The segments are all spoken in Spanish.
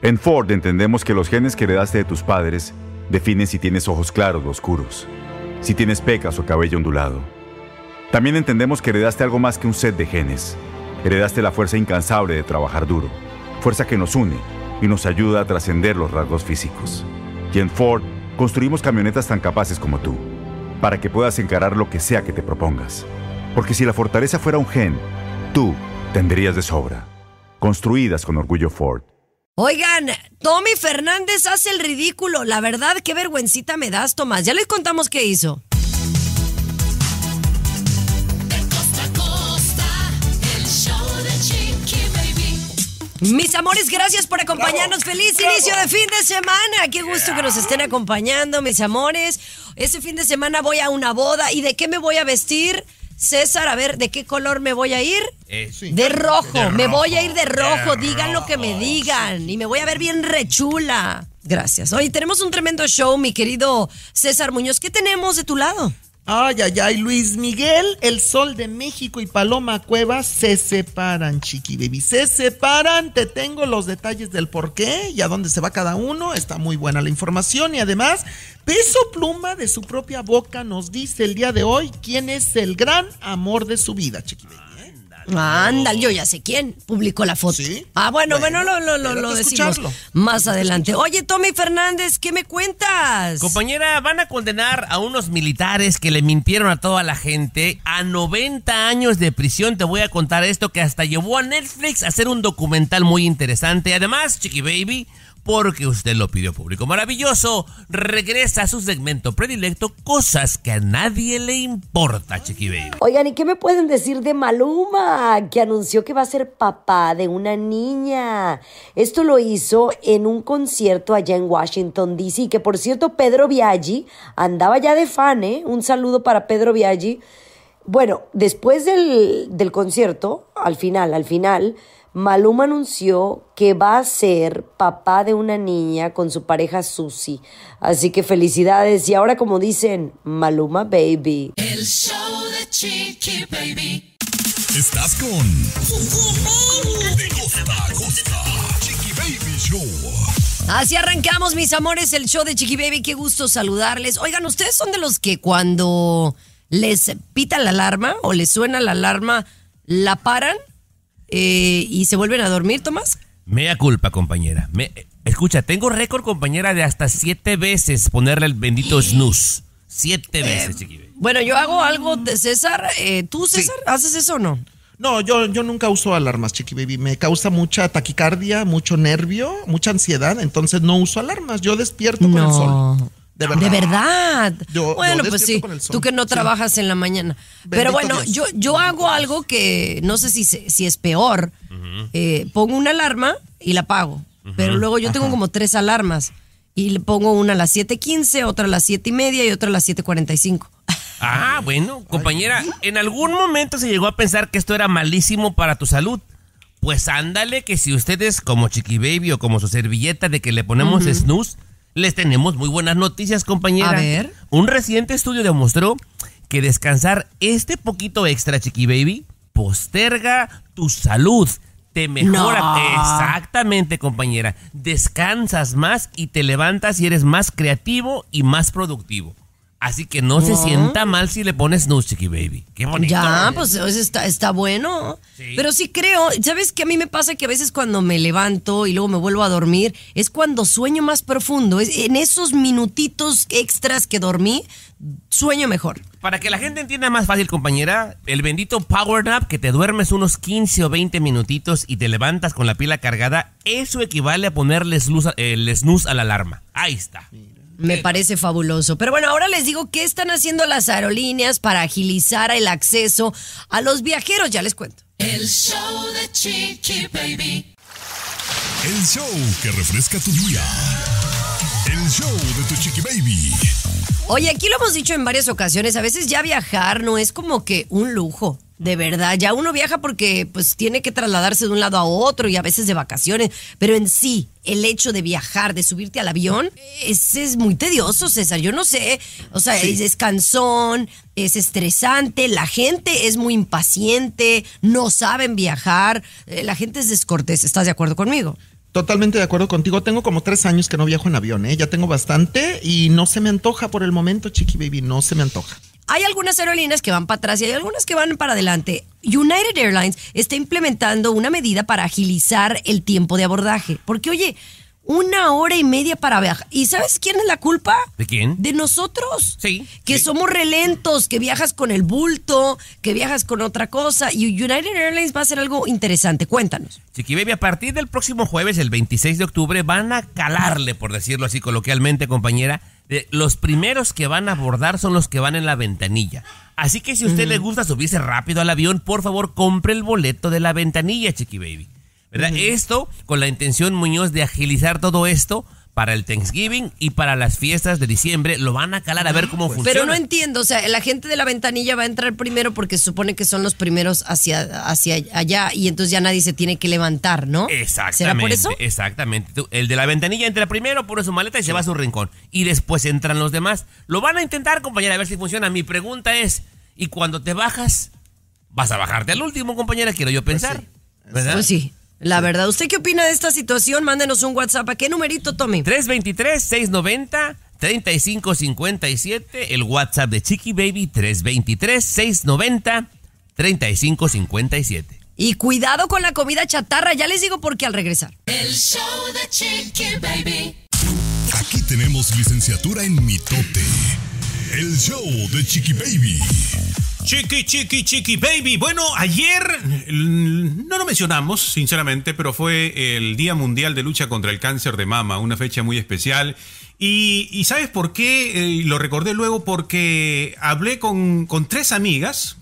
En Ford entendemos que los genes que heredaste de tus padres definen si tienes ojos claros o oscuros, si tienes pecas o cabello ondulado. También entendemos que heredaste algo más que un set de genes. Heredaste la fuerza incansable de trabajar duro, fuerza que nos une y nos ayuda a trascender los rasgos físicos. Y en Ford construimos camionetas tan capaces como tú, para que puedas encarar lo que sea que te propongas. Porque si la fortaleza fuera un gen, tú tendrías de sobra. Construidas con orgullo Ford. Oigan, Tommy Fernández hace el ridículo. La verdad, qué vergüencita me das, Tomás. Ya les contamos qué hizo. Mis amores, gracias por acompañarnos. Feliz inicio de fin de semana. Qué gusto que nos estén acompañando, mis amores. Ese fin de semana voy a una boda. ¿Y de qué me voy a vestir? César, a ver, ¿de qué color me voy a ir? Eh, de, rojo. Me voy a ir de rojo. digan lo que me digan. Y me voy a ver bien rechula. Gracias. Oye, tenemos un tremendo show, mi querido César Muñoz. ¿Qué tenemos de tu lado? Ay, ay, ay, Luis Miguel, el Sol de México y Paloma Cuevas se separan, chiqui baby. Se separan, te tengo los detalles del por qué y a dónde se va cada uno. Está muy buena la información y además Peso Pluma de su propia boca nos dice el día de hoy quién es el gran amor de su vida, chiquitín. ¿eh? Ándale, yo ya sé quién publicó la foto. Ah, bueno, bueno, lo, lo, lo decimos más adelante. Oye, Tommy Fernández, ¿qué me cuentas? Compañera, van a condenar a unos militares que le mintieron a toda la gente a 90 años de prisión. Te voy a contar esto que hasta llevó a Netflix a hacer un documental muy interesante. Además, Chiqui Baby porque usted lo pidió público. Maravilloso, regresa a su segmento predilecto, cosas que a nadie le importa, Chiqui Oigan, ¿y qué me pueden decir de Maluma, que anunció que va a ser papá de una niña? Esto lo hizo en un concierto allá en Washington, D.C., que por cierto, Pedro Viaggi andaba ya de fan, ¿eh? Un saludo para Pedro Viaggi. Bueno, después del, del concierto, al final, al final, Maluma anunció que va a ser papá de una niña con su pareja Susi. Así que felicidades. Y ahora como dicen, Maluma Baby. El show de Chiqui Baby. Estás con Así arrancamos, mis amores, el show de Chiqui Baby. Qué gusto saludarles. Oigan, ¿ustedes son de los que cuando les pita la alarma o les suena la alarma, la paran? Eh, y se vuelven a dormir, Tomás. Mea culpa, compañera. Me, escucha, tengo récord, compañera, de hasta siete veces ponerle el bendito snooze. Siete eh, veces, veces, baby. Bueno, yo hago algo de César. Eh, ¿Tú, César, haces eso o no? No, yo, yo nunca uso alarmas, Chiqui Baby. Me causa mucha taquicardia, mucho nervio, mucha ansiedad. Entonces no uso alarmas. Yo despierto con el sol. De verdad. bueno, pues sí, tú que no trabajas en la mañana. Pero bueno, yo, yo hago algo que no sé si, si es peor. Eh, pongo una alarma y la pago. Pero luego yo tengo como tres alarmas. Y le pongo una a las 7.15, otra a las 7.30 y media y otra a las 7.45. Ah, bueno, compañera, en algún momento se llegó a pensar que esto era malísimo para tu salud. Pues ándale que si ustedes como Chiqui Baby o como su servilleta de que le ponemos snus... Les tenemos muy buenas noticias, compañera. Un reciente estudio demostró que descansar este poquito extra, Chiqui Baby, posterga tu salud. Te mejora. Exactamente, compañera. Descansas más y te levantas y eres más creativo y más productivo. Así que no, se sienta mal si le pones snooze, Baby. Qué bonito. Ya, pues está, está bueno. Pero sí creo, ¿sabes qué? A mí me pasa que a veces cuando me levanto y luego me vuelvo a dormir, es cuando sueño más profundo. Es en esos minutitos extras que dormí, sueño mejor. Para que la gente entienda más fácil, compañera, el bendito Power Nap, que te duermes unos 15 o 20 minutitos y te levantas con la pila cargada, eso equivale a ponerles eh, luz, snooze a la alarma. Ahí está. Me parece fabuloso. Pero bueno, ahora les digo qué están haciendo las aerolíneas para agilizar el acceso a los viajeros. Ya les cuento. El show de Chiqui Baby. El show que refresca tu día. El show de tu Chiqui Baby. Oye, aquí lo hemos dicho en varias ocasiones, a veces ya viajar no es como que un lujo. De verdad, ya uno viaja porque pues tiene que trasladarse de un lado a otro y a veces de vacaciones, pero en sí, el hecho de viajar, de subirte al avión, es, muy tedioso, César, yo no sé, o sea, es, es cansón, es estresante, la gente es muy impaciente, no saben viajar, eh, la gente es descortés, ¿estás de acuerdo conmigo? Totalmente de acuerdo contigo. Tengo como tres años que no viajo en avión, ¿eh? ya tengo bastante y no se me antoja por el momento, Chiqui Baby, no se me antoja. Hay algunas aerolíneas que van para atrás y hay algunas que van para adelante. United Airlines está implementando una medida para agilizar el tiempo de abordaje. Porque, oye, una hora y media para viajar. ¿Y sabes quién es la culpa? ¿De quién? De nosotros. Sí. Que somos relentos, que viajas con el bulto, que viajas con otra cosa. Y United Airlines va a hacer algo interesante. Cuéntanos. Chiqui Baby, a partir del próximo jueves, el 26 de octubre, van a calarle, por decirlo así coloquialmente, compañera. De los primeros que van a abordar son los que van en la ventanilla. Así que si a usted le mm. gusta subirse rápido al avión, por favor compre el boleto de la ventanilla, Chiqui Baby. ¿verdad? Esto con la intención Muñoz de agilizar todo esto para el Thanksgiving y para las fiestas de diciembre. Lo van a calar a ver ah, cómo pues. funciona. Pero no entiendo, o sea, la gente de la ventanilla va a entrar primero porque se supone que son los primeros hacia, hacia allá y entonces ya nadie se tiene que levantar, ¿no? Exactamente. por eso? Exactamente. El de la ventanilla entra primero, pone su maleta y se va a su rincón. Y después entran los demás. Lo van a intentar, compañera, a ver si funciona. Mi pregunta es, ¿y cuando te bajas? Vas a bajarte al último, compañera, quiero yo pues pensar. ¿Verdad? Pues sí. La verdad, ¿usted qué opina de esta situación? Mándenos un WhatsApp. ¿A qué numerito, Tommy? 323-690-3557. El WhatsApp de Chiqui Baby, 323-690-3557. Y cuidado con la comida chatarra, ya les digo porque al regresar. El show de Chiqui Baby. Aquí tenemos licenciatura en mitote. El show de Chiqui Baby. Chiqui, chiqui, chiqui, baby. Bueno, ayer mm, no lo mencionamos, sinceramente, pero fue el Día Mundial de Lucha contra el Cáncer de Mama, una fecha muy especial. Y, ¿sabes por qué? Eh, lo recordé luego porque hablé con, con tres amigas,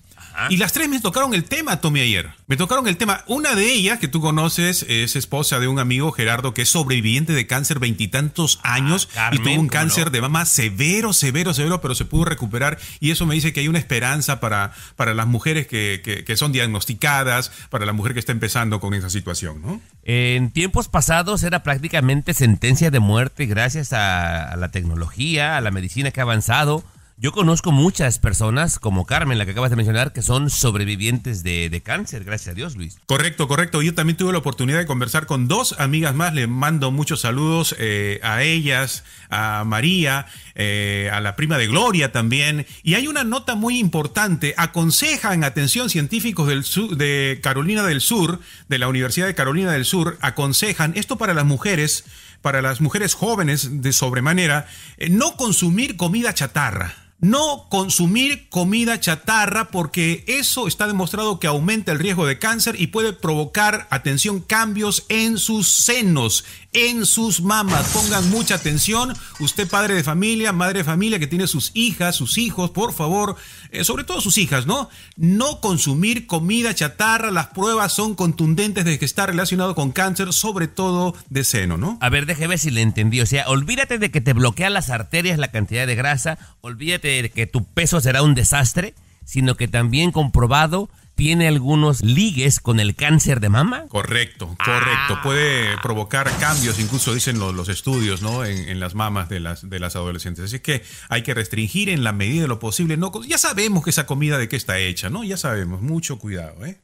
y ah. las tres me tocaron el tema, Tommy, ayer. Me tocaron el tema. Una de ellas, que tú conoces, es esposa de un amigo, Gerardo, que es sobreviviente de cáncer veintitantos ah, años y tuvo un cáncer de mama severo, severo, severo, pero se pudo recuperar. Y eso me dice que hay una esperanza para, para las mujeres que, son diagnosticadas, para la mujer que está empezando con esa situación, En tiempos pasados era prácticamente sentencia de muerte gracias a la tecnología, a la medicina que ha avanzado yo conozco muchas personas, como Carmen, la que acabas de mencionar, que son sobrevivientes de, cáncer, gracias a Dios, Luis. Correcto, correcto. Yo también tuve la oportunidad de conversar con dos amigas más. Le mando muchos saludos eh, a ellas, a María, eh, a la prima de Gloria también. Y hay una nota muy importante. Aconsejan, atención, científicos del de Carolina del Sur, de la Universidad de Carolina del Sur, aconsejan esto para las mujeres, para las mujeres jóvenes de sobremanera, eh, no consumir comida chatarra. No consumir comida chatarra porque eso está demostrado que aumenta el riesgo de cáncer y puede provocar, atención, cambios en sus senos, en sus mamas. Pongan mucha atención, usted padre de familia, madre de familia que tiene sus hijas, sus hijos, por favor, eh, sobre todo sus hijas, ¿no? No consumir comida chatarra, las pruebas son contundentes de que está relacionado con cáncer, sobre todo de seno, ¿no? A ver, déjeme ver si le entendí, o sea, olvídate de que te bloquean las arterias la cantidad de grasa, olvídate de que tu peso será un desastre, sino que también comprobado tiene algunos ligues con el cáncer de mama. Correcto, correcto. Ah. Puede provocar cambios, incluso dicen los, estudios, ¿no? En, las mamas de las, de las adolescentes. Así que hay que restringir en la medida de lo posible. No, ya sabemos que esa comida de qué está hecha, ¿no? Ya sabemos. Mucho cuidado, ¿eh?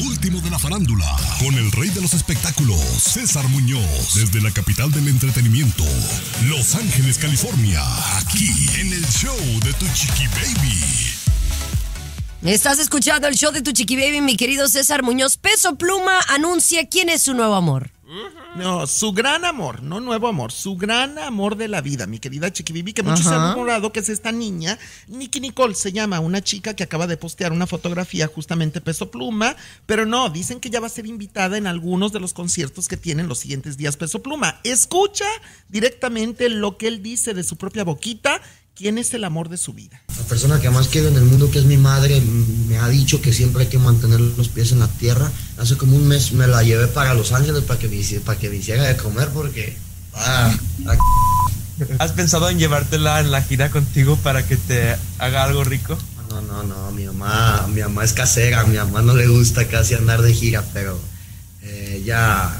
último de la farándula, con el rey de los espectáculos, César Muñoz, desde la capital del entretenimiento, Los Ángeles, California, aquí en el show de Tu Chiqui Baby. Estás escuchando el show de Tu Chiqui Baby, mi querido César Muñoz. Peso Pluma anuncia quién es su nuevo amor. No, su gran amor, no nuevo amor, su gran amor de la vida, mi querida Chiquibibi, que muchos se han enamorado, que es esta niña, Nicky Nicole se llama, una chica que acaba de postear una fotografía justamente peso pluma, pero no, dicen que ya va a ser invitada en algunos de los conciertos que tienen los siguientes días peso pluma. Escucha directamente lo que él dice de su propia boquita ¿Quién es el amor de su vida? La persona que más quiero en el mundo, que es mi madre, me ha dicho que siempre hay que mantener los pies en la tierra. Hace como un mes me la llevé para Los Ángeles para que me, para que hiciera de comer porque... Ah, ¿Has pensado en llevártela en la gira contigo para que te haga algo rico? No, no, no, mi mamá, mi mamá es casera, mi mamá no le gusta casi andar de gira, pero ella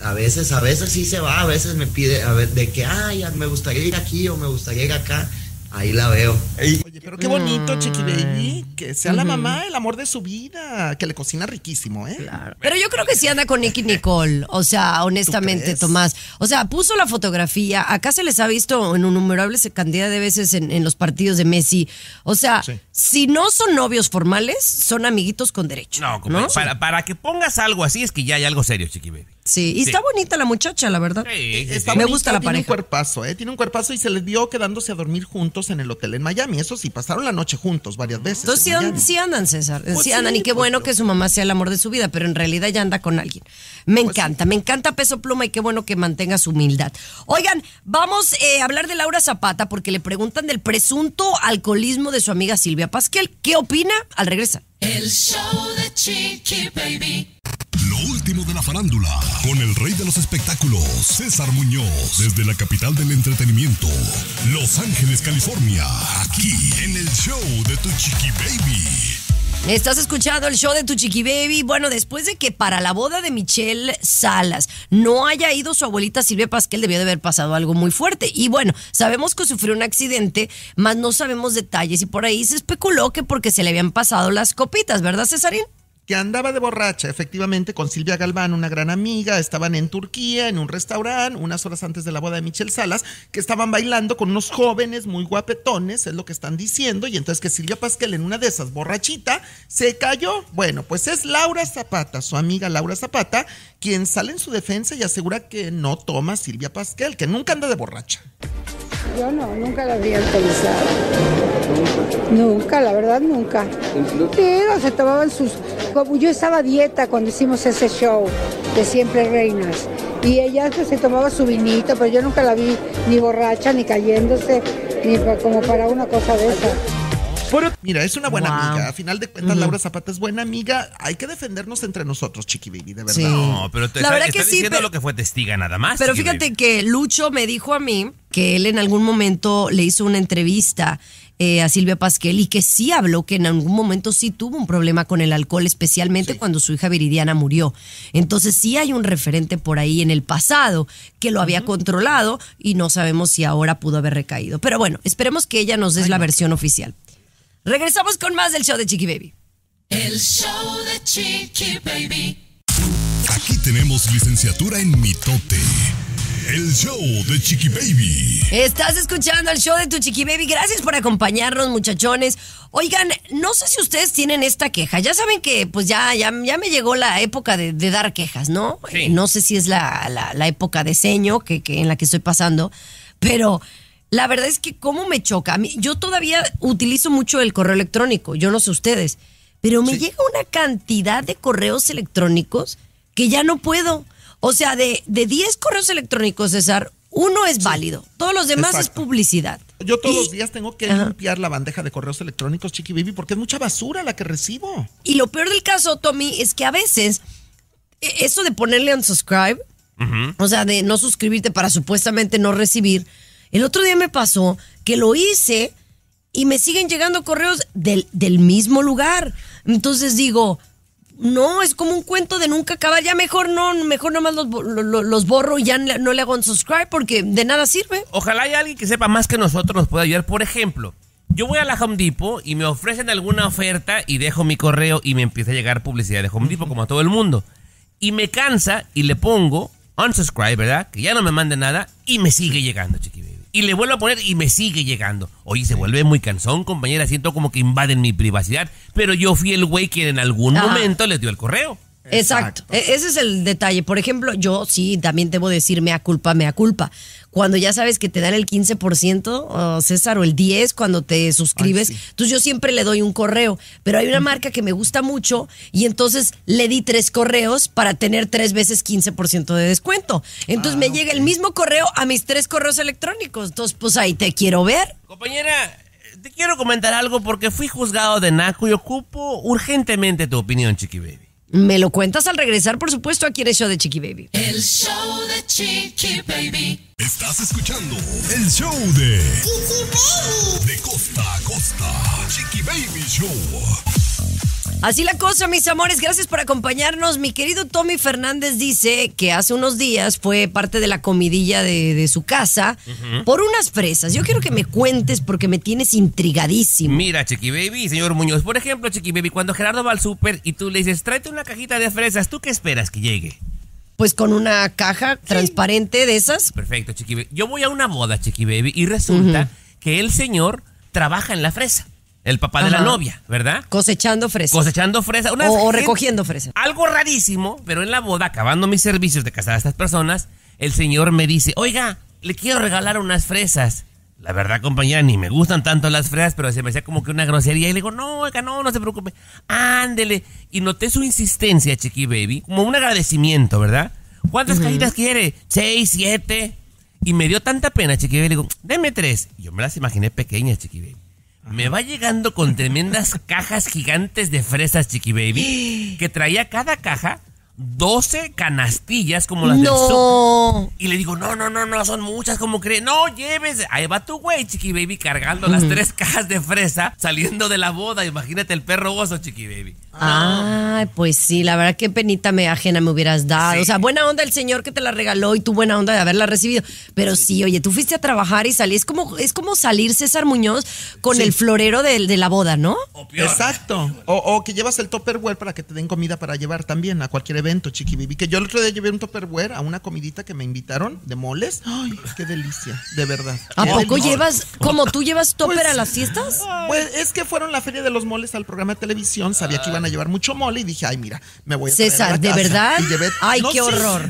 eh, a veces, a veces sí se va, a veces me pide a ver, de que, ay, me gustaría ir aquí o me gustaría ir acá Ahí la veo. Oye, pero qué mm. bonito, Chiqui Baby. Que sea la mamá, el amor de su vida. Que le cocina riquísimo, ¿eh? Pero yo creo que sí anda con Nicky Nicole. O sea, honestamente, Tomás. O sea, puso la fotografía. Acá se les ha visto en innumerables cantidad de veces en, los partidos de Messi. O sea, si no son novios formales, son amiguitos con derecho. No, ¿no? Para, para que pongas algo así es que ya hay algo serio, Chiqui Baby. Sí, y está bonita la muchacha, la verdad. Eh, me gusta la pareja. Tiene un cuerpazo, ¿eh? Tiene un cuerpazo y se les vio quedándose a dormir juntos en el hotel en Miami. Eso sí, pasaron la noche juntos varias veces. Entonces sí, andan, César. Pues sí, andan. Y qué bueno pues, que su mamá sea el amor de su vida, pero en realidad ya anda con alguien. Me pues encanta, me encanta Peso Pluma y qué bueno que mantenga su humildad. Oigan, vamos eh, a hablar de Laura Zapata porque le preguntan del presunto alcoholismo de su amiga Silvia Pasquel. ¿Qué opina? Al regresar. El show de Chiqui Baby. Lo último de la farándula, con el rey de los espectáculos, César Muñoz, desde la capital del entretenimiento, Los Ángeles, California, aquí en el show de tu chiqui baby. Estás escuchando el show de tu chiqui baby. Bueno, después de que para la boda de Michelle Salas no haya ido su abuelita Silvia Pasquel, debió de haber pasado algo muy fuerte. Y bueno, sabemos que sufrió un accidente, mas no sabemos detalles. Y por ahí se especuló que porque se le habían pasado las copitas, ¿verdad, Césarín? andaba de borracha, efectivamente, con Silvia Galván, una gran amiga, estaban en Turquía, en un restaurante, unas horas antes de la boda de Michelle Salas, que estaban bailando con unos jóvenes muy guapetones, es lo que están diciendo, y entonces que Silvia Pasquel en una de esas, borrachita, se cayó. Bueno, pues es Laura Zapata, su amiga Laura Zapata, quien sale en su defensa y asegura que no toma Silvia Pasquel, que nunca anda de borracha. Yo no, nunca la había alcoholizado. Nunca, la verdad nunca. Pero se tomaban sus... Yo estaba a dieta cuando hicimos ese show de Siempre Reinas. Y ella pues, se tomaba su vinito, pero yo nunca la vi ni borracha, ni cayéndose, ni como para una cosa de esa. Mira, es una buena amiga. A final de cuentas, Laura Zapata es buena amiga. Hay que defendernos entre nosotros, Chiqui Baby, de verdad. No, pero te la lo que fue testiga nada más. Pero fíjate que Lucho me dijo a mí que él en algún momento le hizo una entrevista eh, a Silvia Pasquel y que sí habló que en algún momento sí tuvo un problema con el alcohol, especialmente cuando su hija Viridiana murió. Entonces sí hay un referente por ahí en el pasado que lo había controlado y no sabemos si ahora pudo haber recaído. Pero bueno, esperemos que ella nos dé la versión oficial. Regresamos con más del show de Chiqui Baby. El show de Chiqui Baby. Aquí tenemos licenciatura en mitote. El show de Chiqui Baby. Estás escuchando el show de tu Chiqui Baby. Gracias por acompañarnos, muchachones. Oigan, no sé si ustedes tienen esta queja. Ya saben que, pues ya, ya, ya me llegó la época de, dar quejas, ¿no? no sé si es la, época de seño que en la que estoy pasando, pero la verdad es que cómo me choca. A mí, yo todavía utilizo mucho el correo electrónico, yo no sé ustedes, pero me llega una cantidad de correos electrónicos que ya no puedo. O sea, de, 10 correos electrónicos, César, uno es válido. Todos los demás es publicidad. Yo todos los días tengo que limpiar la bandeja de correos electrónicos, Chiqui Baby, porque es mucha basura la que recibo. Y lo peor del caso, Tommy, es que a veces e, eso de ponerle unsubscribe, subscribe, o sea, de no suscribirte para supuestamente no recibir, el otro día me pasó que lo hice y me siguen llegando correos del, mismo lugar. Entonces digo, no, es como un cuento de nunca acabar. Ya mejor no, mejor nomás los, los, borro y ya no le hago un subscribe porque de nada sirve. Ojalá haya alguien que sepa más que nosotros nos pueda ayudar. Por ejemplo, yo voy a la Home Depot y me ofrecen alguna oferta y dejo mi correo y me empieza a llegar publicidad de Home Depot como a todo el mundo. Y me cansa y le pongo unsubscribe, ¿verdad? Que ya no me mande nada y me sigue llegando, chiqui y le vuelvo a poner y me sigue llegando. Oye, se vuelve muy cansón, compañera. Siento como que invaden mi privacidad. Pero yo fui el güey quien en algún momento les dio el correo. Exacto. E-, ese es el detalle. Por ejemplo, yo sí también debo decir mea culpa, mea culpa cuando ya sabes que te dan el 15%, o César, o el 10% cuando te suscribes. Entonces yo siempre le doy un correo, pero hay una marca que me gusta mucho y entonces le di tres correos para tener tres veces 15% de descuento. Entonces me ah, llega el mismo correo a mis tres correos electrónicos. Entonces, pues ahí te quiero ver. Compañera, te quiero comentar algo porque fui juzgado de Naco y ocupo urgentemente tu opinión, Chiqui me lo cuentas al regresar, por supuesto, aquí eres show de Chiqui Baby. El show de Chiqui Baby. Estás escuchando el show de Chiqui Baby. De costa a costa, Chiqui Baby Show. Así la cosa, mis amores. Gracias por acompañarnos. Mi querido Tommy Fernández dice que hace unos días fue parte de la comidilla de, su casa por unas fresas. Yo quiero que me cuentes porque me tienes intrigadísimo. Mira, Chiqui Baby, señor Muñoz. Por ejemplo, Chiqui Baby, cuando Gerardo va al súper y tú le dices, tráete una cajita de fresas, ¿tú qué esperas que llegue? pues con una caja transparente de esas. Perfecto, Chiqui Baby. Yo voy a una moda, Chiqui Baby, y resulta que el señor trabaja en la fresa. El papá de la novia, ¿verdad? Cosechando fresas. Cosechando fresas. o, recogiendo fresas. Algo rarísimo, pero en la boda, acabando mis servicios de casar a estas personas, el señor me dice, oiga, le quiero regalar unas fresas. La verdad, compañera, ni me gustan tanto las fresas, pero se me hacía como que una grosería. Y le digo, no, oiga, no, no se preocupe. Ándele. Y noté su insistencia, Chiqui Baby, como un agradecimiento, ¿verdad? ¿Cuántas caídas cajitas quiere? ¿Seis, siete? Y me dio tanta pena, Chiqui Baby. Le digo, deme tres. Y yo me las imaginé pequeñas, Chiqui Baby me va llegando con tremendas cajas gigantes de fresas, Chiqui Baby, que traía cada caja 12 canastillas como las de del Y le digo, no, no, no, no, son muchas, como crees No, lleves Ahí va tu güey, Chiqui Baby, cargando las tres cajas de fresa saliendo de la boda. Imagínate el perro oso, Chiqui Baby. Ah, pues sí, la verdad que penita me ajena me hubieras dado. O sea, buena onda el señor que te la regaló y tu buena onda de haberla recibido. Pero sí, oye, tú fuiste a trabajar y salí. Es como, es como salir César Muñoz con el florero de, la boda, ¿no? Exacto. O, que llevas el topperware para que te den comida para llevar también a cualquier evento, chiquibibi, Que yo el otro día llevé un topperware a una comidita que me invitaron de moles. Ay, qué delicia, de verdad. ¿A poco llevas, como tú llevas topper a pues, las fiestas? Pues es que fueron la feria de los moles al programa de televisión, sabía que iban a llevar mucho mole y dije, ay, mira, me voy a César, ¿de verdad? ay, qué horror.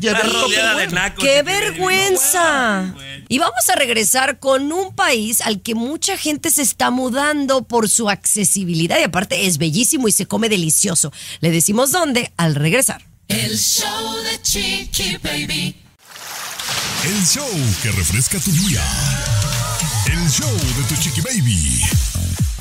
¡Qué vergüenza! Y vamos a regresar con un país al que mucha gente se está mudando por su accesibilidad y aparte es bellísimo y se come delicioso. Le decimos dónde al regresar. El show de Chiqui Baby. El show que refresca tu día. El show de tu Chiqui Baby.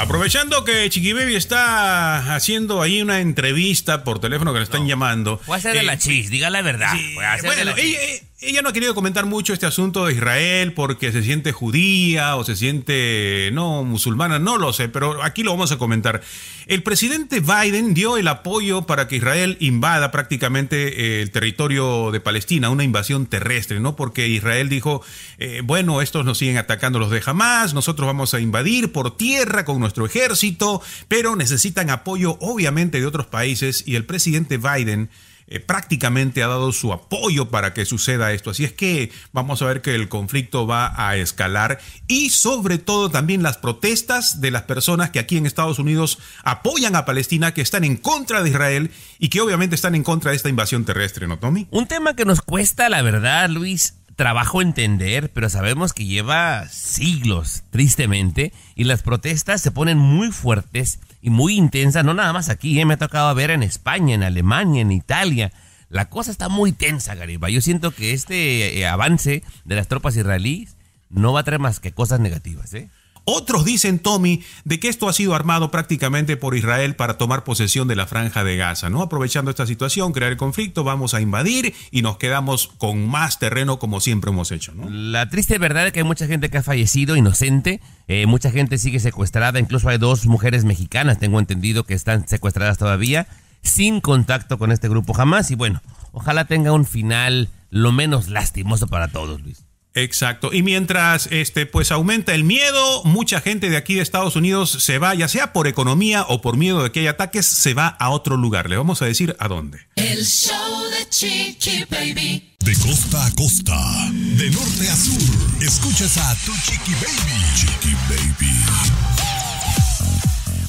Aprovechando que Chiqui Baby está haciendo ahí una entrevista por teléfono que le están llamando. Voy a hacer de eh, la chis, diga la verdad. a bueno, la eh, chis. Eh, ella no ha querido comentar mucho este asunto de Israel porque se siente judía o se siente no musulmana, no lo sé, pero aquí lo vamos a comentar. El presidente Biden dio el apoyo para que Israel invada prácticamente eh, el territorio de Palestina, una invasión terrestre, ¿no? Porque Israel dijo, eh, bueno, estos nos siguen atacando los de Hamas, nosotros vamos a invadir por tierra con nuestro ejército, pero necesitan apoyo obviamente de otros países y el presidente Biden eh, prácticamente ha dado su apoyo para que suceda esto. Así es que vamos a ver que el conflicto va a escalar y sobre todo también las protestas de las personas que aquí en Estados Unidos apoyan a Palestina, que están en contra de Israel y que obviamente están en contra de esta invasión terrestre, ¿no, Tommy? Un tema que nos cuesta, la verdad, Luis, trabajo entender, pero sabemos que lleva siglos, tristemente, y las protestas se ponen muy fuertes y muy intensas, no nada más aquí, eh, me ha tocado ver en España, en Alemania, en Italia. La cosa está muy tensa, Gariba. Yo siento que este eh, avance de las tropas israelíes no va a traer más que cosas negativas, ¿eh? Otros dicen, Tommy, de que esto ha sido armado prácticamente por Israel para tomar posesión de la franja de Gaza, ¿no? Aprovechando esta situación, crear el conflicto, vamos a invadir y nos quedamos con más terreno como siempre hemos hecho, ¿no? La triste verdad es que hay mucha gente que ha fallecido inocente, eh, mucha gente sigue secuestrada, incluso hay dos mujeres mexicanas, tengo entendido, que están secuestradas todavía, sin contacto con este grupo jamás y bueno, ojalá tenga un final lo menos lastimoso para todos, Luis. Exacto. Y mientras este, pues aumenta el miedo, mucha gente de aquí de Estados Unidos se va, ya sea por economía o por miedo de que haya ataques, se va a otro lugar. Le vamos a decir a dónde. El show de Chiqui Baby. De costa a costa, de norte a sur, escuchas a tu Chiqui Baby. Chiqui Baby.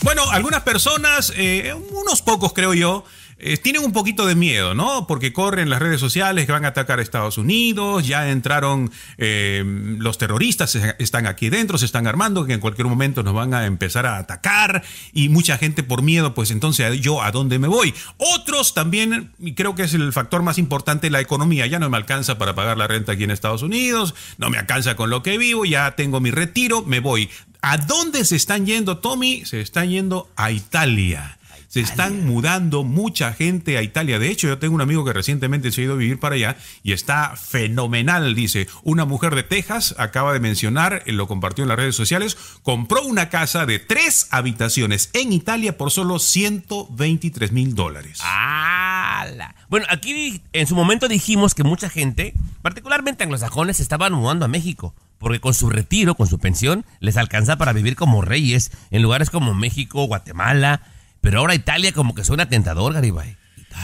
Bueno, algunas personas, eh, unos pocos creo yo, eh, tienen un poquito de miedo, ¿no? Porque corren las redes sociales que van a atacar a Estados Unidos, ya entraron eh, los terroristas, están aquí dentro, se están armando, que en cualquier momento nos van a empezar a atacar y mucha gente por miedo, pues entonces yo a dónde me voy. Otros también, creo que es el factor más importante, la economía. Ya no me alcanza para pagar la renta aquí en Estados Unidos, no me alcanza con lo que vivo, ya tengo mi retiro, me voy. ¿A dónde se están yendo, Tommy? Se están yendo a Italia. Se están mudando mucha gente a Italia. De hecho, yo tengo un amigo que recientemente se ha ido a vivir para allá y está fenomenal, dice. Una mujer de Texas, acaba de mencionar, eh, lo compartió en las redes sociales, compró una casa de tres habitaciones en Italia por solo 123 mil dólares. Bueno, aquí en su momento dijimos que mucha gente, particularmente anglosajones, estaban mudando a México porque con su retiro, con su pensión, les alcanza para vivir como reyes en lugares como México, Guatemala, pero ahora Italia como que suena tentador, Garibay.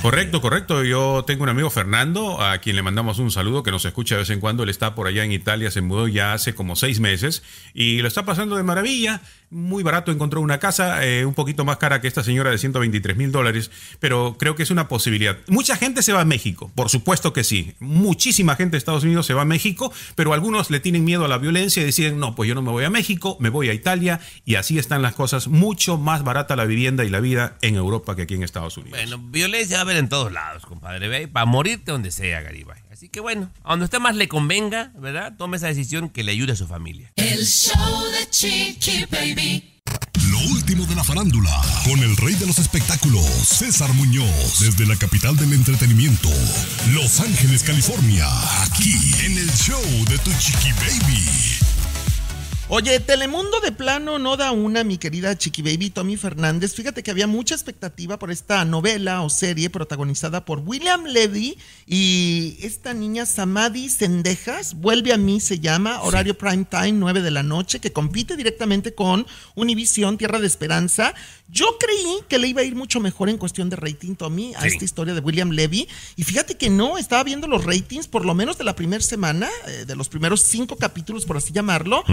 Correcto, correcto. Yo tengo un amigo Fernando, a quien le mandamos un saludo, que nos escucha de vez en cuando. Él está por allá en Italia, se mudó ya hace como seis meses y lo está pasando de maravilla muy barato encontró una casa, eh, un poquito más cara que esta señora de 123 mil dólares, pero creo que es una posibilidad. Mucha gente se va a México, por supuesto que sí. Muchísima gente de Estados Unidos se va a México, pero algunos le tienen miedo a la violencia y deciden, no, pues yo no me voy a México, me voy a Italia y así están las cosas. Mucho más barata la vivienda y la vida en Europa que aquí en Estados Unidos. Bueno, violencia va a haber en todos lados, compadre. Ve, para morirte donde sea, Garibay. Así que bueno, a donde usted más le convenga, ¿verdad? Tome esa decisión que le ayude a su familia. El show chiqui baby. Lo último de la farándula, con el rey de los espectáculos, César Muñoz, desde la capital del entretenimiento, Los Ángeles, California, aquí en el show de Tu Chiqui Baby. Oye, Telemundo de plano no da una, mi querida Chiqui Baby Tommy Fernández. Fíjate que había mucha expectativa por esta novela o serie protagonizada por William Levy y esta niña Samadhi Sendejas, Vuelve a mí se llama, horario primetime, prime 9 de la noche, que compite directamente con Univisión, Tierra de Esperanza. Yo creí que le iba a ir mucho mejor en cuestión de rating, Tommy, a esta historia de William Levy. Y fíjate que no, estaba viendo los ratings, por lo menos de la primera semana, eh, de los primeros cinco capítulos, por así llamarlo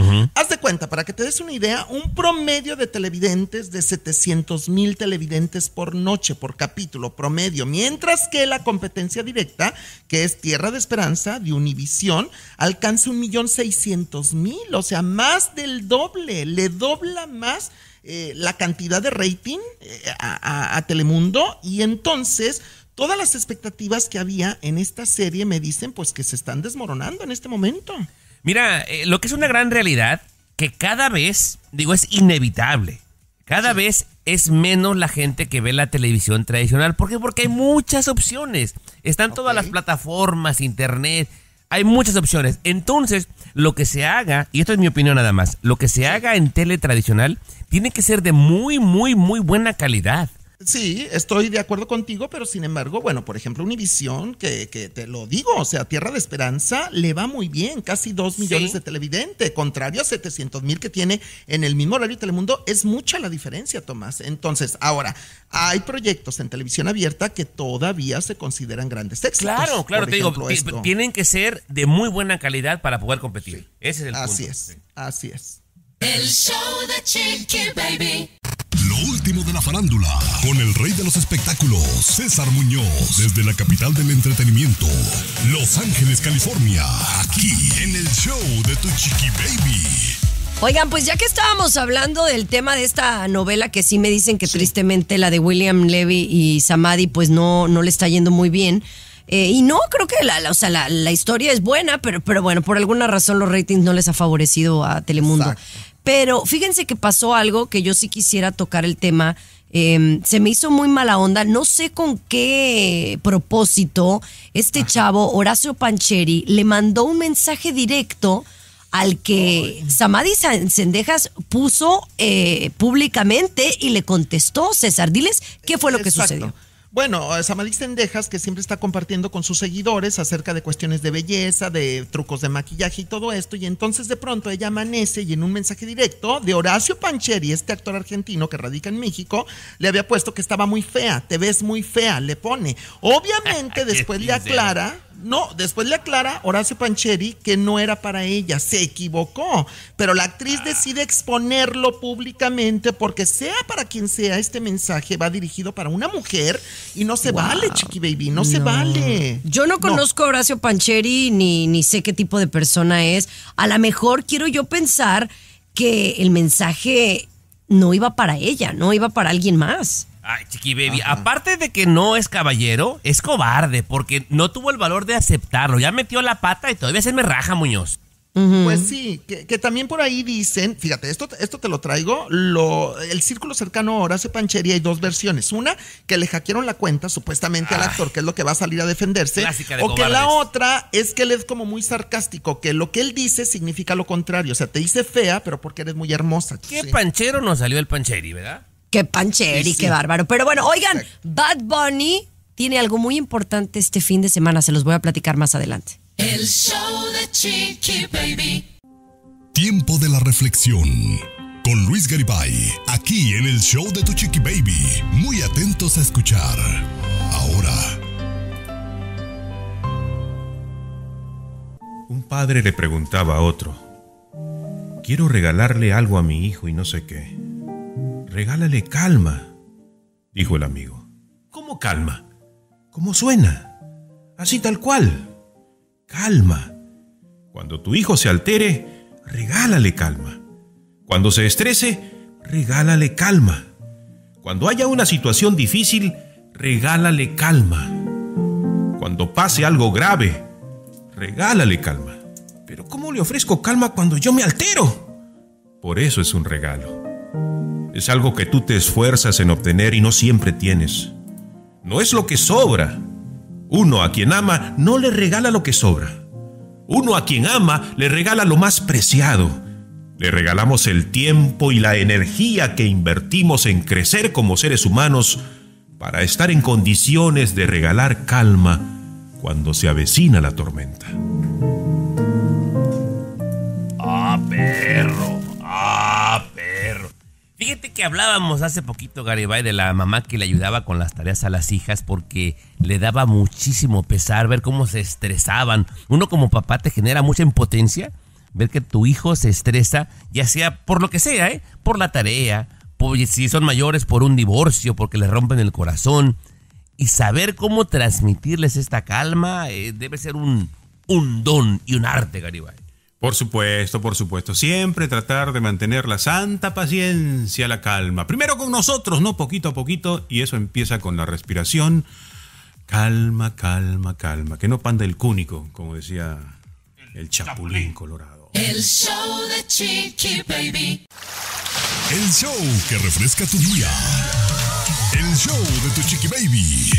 de cuenta, para que te des una idea, un promedio de televidentes de 700 mil televidentes por noche, por capítulo, promedio, mientras que la competencia directa, que es Tierra de Esperanza, de Univisión, alcanza mil, o sea, más del doble, le dobla más eh, la cantidad de rating eh, a, Telemundo y entonces todas las expectativas que había en esta serie me dicen pues que se están desmoronando en este momento. Mira, eh, lo que es una gran realidad que cada vez, digo, es inevitable. Cada vez es menos la gente que ve la televisión tradicional. ¿Por qué? Porque hay muchas opciones. Están todas las plataformas, internet, hay muchas opciones. Entonces, lo que se haga, y esto es mi opinión nada más, lo que se haga en tele tradicional tiene que ser de muy, muy, muy buena calidad. Sí, estoy de acuerdo contigo, pero sin embargo, bueno, por ejemplo, Univisión, que, que, te lo digo, o sea, Tierra de Esperanza le va muy bien, casi dos millones de televidente, contrario a 700 mil que tiene en el mismo horario Telemundo, es mucha la diferencia, Tomás. Entonces, ahora, hay proyectos en televisión abierta que todavía se consideran grandes éxitos. Claro, claro, te digo, tienen que ser de muy buena calidad para poder competir. Ese es el punto. Así es, así es. El show de Baby último de la farándula, con el rey de los espectáculos, César Muñoz, desde la capital del entretenimiento, Los Ángeles, California, aquí en el show de Tu Chiqui Baby. Oigan, pues ya que estábamos hablando del tema de esta novela que sí me dicen que tristemente la de William Levy y Samadhi pues no, no le está yendo muy bien. Eh, y no, creo que la, o sea, la, historia es buena, pero, pero bueno, por alguna razón los ratings no les ha favorecido a Telemundo. Pero fíjense que pasó algo que yo sí quisiera tocar el tema. Em, se me hizo muy mala onda. No sé con qué propósito este chavo, Horacio Pancheri, le mandó un mensaje directo al que Samadhi Sendejas puso eh, públicamente y le contestó, César, diles qué fue lo que sucedió. Bueno, Samadix Tendejas, que siempre está compartiendo con sus seguidores acerca de cuestiones de belleza, de trucos de maquillaje y todo esto, y entonces de pronto ella amanece y en un mensaje directo de Horacio Pancheri, este actor argentino que radica en México, le había puesto que estaba muy fea, te ves muy fea, le pone. Obviamente después le aclara no, después le aclara Horacio Pancheri que no era para ella, se equivocó, pero la actriz ah. decide exponerlo públicamente porque sea para quien sea, este mensaje va dirigido para una mujer y no se vale, Chiqui Baby, no, se vale. Yo no conozco a Horacio Pancheri ni, ni sé qué tipo de persona es. A lo mejor quiero yo pensar que el mensaje no iba para ella, no iba para alguien más. Ay, Chiqui Baby, aparte de que no es caballero, es cobarde porque no tuvo el valor de aceptarlo. Ya metió la pata y todavía se me raja, Muñoz. Pues sí, que, también por ahí dicen, fíjate, esto, esto te lo traigo, el círculo cercano ahora hace Panchería hay dos versiones. Una, que le hackearon la cuenta supuestamente al ah. actor, que es lo que va a salir a defenderse. De o que la otra es que él es como muy sarcástico, que lo que él dice significa lo contrario. O sea, te dice fea, pero porque eres muy hermosa. Qué panchero nos salió el pancheri, ¿verdad? Qué pancheri, y qué bárbaro. Pero bueno, oigan, Bad Bunny tiene algo muy importante este fin de semana. Se los voy a platicar más adelante. El show de Chiqui Baby. Tiempo de la reflexión. Con Luis Garibay, aquí en el show de tu Chiqui Baby. Muy atentos a escuchar. Ahora. Un padre le preguntaba a otro, quiero regalarle algo a mi hijo y no sé qué. Regálale calma, dijo el amigo. ¿Cómo calma? ¿Cómo suena? Así tal cual. Calma. Cuando tu hijo se altere, regálale calma. Cuando se estrese, regálale calma. Cuando haya una situación difícil, regálale calma. Cuando pase algo grave, regálale calma. Pero ¿cómo le ofrezco calma cuando yo me altero? Por eso es un regalo. Es algo que tú te esfuerzas en obtener y no siempre tienes. No es lo que sobra. Uno a quien ama no le regala lo que sobra. Uno a quien ama le regala lo más preciado. Le regalamos el tiempo y la energía que invertimos en crecer como seres humanos para estar en condiciones de regalar calma cuando se avecina la tormenta. ¡Ah, perro! Fíjate que hablábamos hace poquito, Garibay, de la mamá que le ayudaba con las tareas a las hijas porque le daba muchísimo pesar ver cómo se estresaban. Uno como papá te genera mucha impotencia ver que tu hijo se estresa, ya sea por lo que sea, ¿eh? por la tarea, si son mayores, por un divorcio, porque le rompen el corazón. Y saber cómo transmitirles esta calma eh, debe ser un, un don y un arte, Garibay. Por supuesto, por supuesto. Siempre tratar de mantener la santa paciencia, la calma. Primero con nosotros, ¿no? Poquito a poquito. Y eso empieza con la respiración. Calma, calma, calma. Que no panda el cúnico, como decía el Chapulín Colorado. El show de Chiqui Baby. El show que refresca tu día. El show de tu Chiqui Baby.